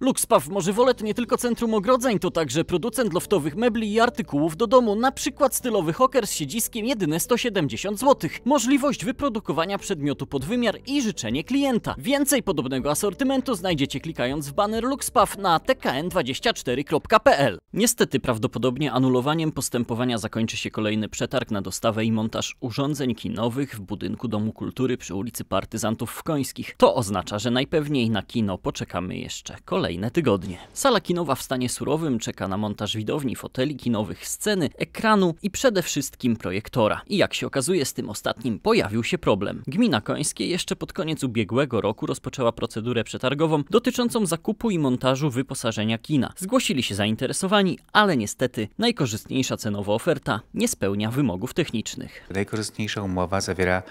Luxpaw Morzywolet nie tylko centrum ogrodzeń, to także producent loftowych mebli i artykułów do domu, na przykład stylowy hoker z siedziskiem jedyne 170 zł, możliwość wyprodukowania przedmiotu pod wymiar i życzenie klienta. Więcej podobnego asortymentu znajdziecie klikając w baner Luxpaw na tkn24.pl. Niestety prawdopodobnie anulowaniem postępowania zakończy się kolejny przetarg na dostawę i montaż urządzeń kinowych w budynku Domu Kultury przy ulicy Partyzantów w Końskich. To oznacza, że najpewniej na kino poczekamy jeszcze kolejny kolejne tygodnie. Sala kinowa w stanie surowym czeka na montaż widowni, foteli kinowych, sceny, ekranu i przede wszystkim projektora. I jak się okazuje, z tym ostatnim pojawił się problem. Gmina Końskie jeszcze pod koniec ubiegłego roku rozpoczęła procedurę przetargową dotyczącą zakupu i montażu wyposażenia kina. Zgłosili się zainteresowani, ale niestety najkorzystniejsza cenowo oferta nie spełnia wymogów technicznych. Najkorzystniejsza umowa zawiera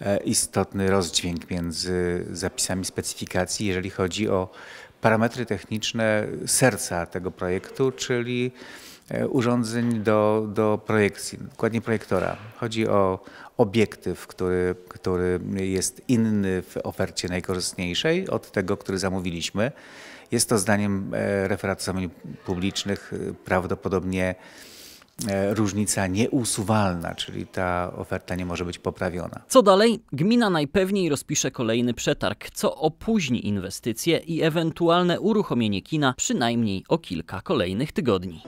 e, istotny rozdźwięk między zapisami specyfikacji, jeżeli chodzi o parametry techniczne serca tego projektu, czyli e, urządzeń do, do projekcji, dokładnie projektora. Chodzi o obiektyw, który, który jest inny w ofercie najkorzystniejszej od tego, który zamówiliśmy. Jest to zdaniem e, referat publicznych e, prawdopodobnie E, różnica nieusuwalna, czyli ta oferta nie może być poprawiona. Co dalej? Gmina najpewniej rozpisze kolejny przetarg, co opóźni inwestycje i ewentualne uruchomienie kina przynajmniej o kilka kolejnych tygodni.